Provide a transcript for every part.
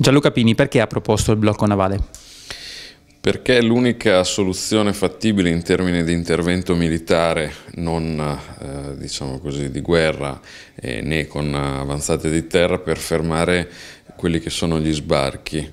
Gianluca Pini, perché ha proposto il blocco navale? Perché è l'unica soluzione fattibile in termini di intervento militare, non eh, diciamo così, di guerra eh, né con avanzate di terra, per fermare quelli che sono gli sbarchi.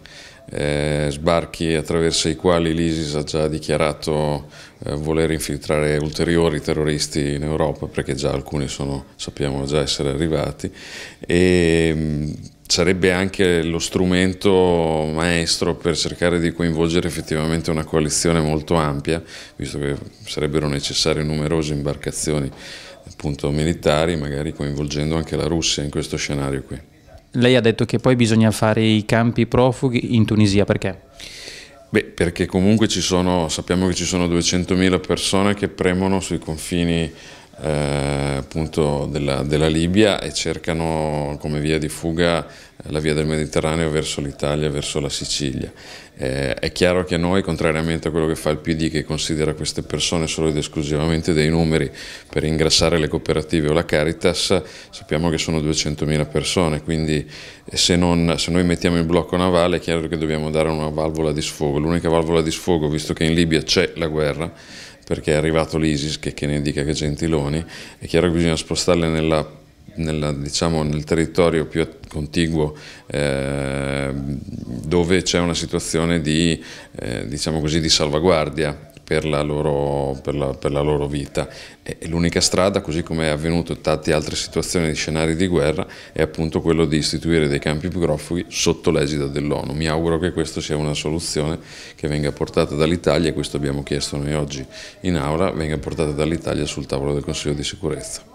Eh, sbarchi attraverso i quali l'ISIS ha già dichiarato eh, voler infiltrare ulteriori terroristi in Europa, perché già alcuni sono, sappiamo già essere arrivati, e mm, sarebbe anche lo strumento maestro per cercare di coinvolgere effettivamente una coalizione molto ampia, visto che sarebbero necessarie numerose imbarcazioni appunto, militari, magari coinvolgendo anche la Russia in questo scenario qui. Lei ha detto che poi bisogna fare i campi profughi in Tunisia, perché? Beh, perché comunque ci sono, sappiamo che ci sono 200.000 persone che premono sui confini eh, appunto della, della, Libia e cercano come via di fuga la via del Mediterraneo verso l'Italia, verso la Sicilia. Eh, è chiaro che noi, contrariamente a quello che fa il PD che considera queste persone solo ed esclusivamente dei numeri per ingrassare le cooperative o la Caritas, sappiamo che sono 200.000 persone, quindi eh, se, non, se noi mettiamo il blocco navale è chiaro che dobbiamo dare una valvola di sfogo. L'unica valvola di sfogo, visto che in Libia c'è la guerra, perché è arrivato l'ISIS, che, che ne dica che Gentiloni, è chiaro che bisogna spostarle nella, nella, diciamo, nel territorio più contiguo eh, dove c'è una situazione di, eh, diciamo così, di salvaguardia per la loro, per la, per la loro vita. l'unica strada, così come è avvenuto in tante altre situazioni di scenari di guerra, è appunto quello di istituire dei campi profughi sotto l'esida dell'ONU. Mi auguro che questa sia una soluzione che venga portata dall'Italia, questo abbiamo chiesto noi oggi in aula, venga portata dall'Italia sul tavolo del Consiglio di sicurezza.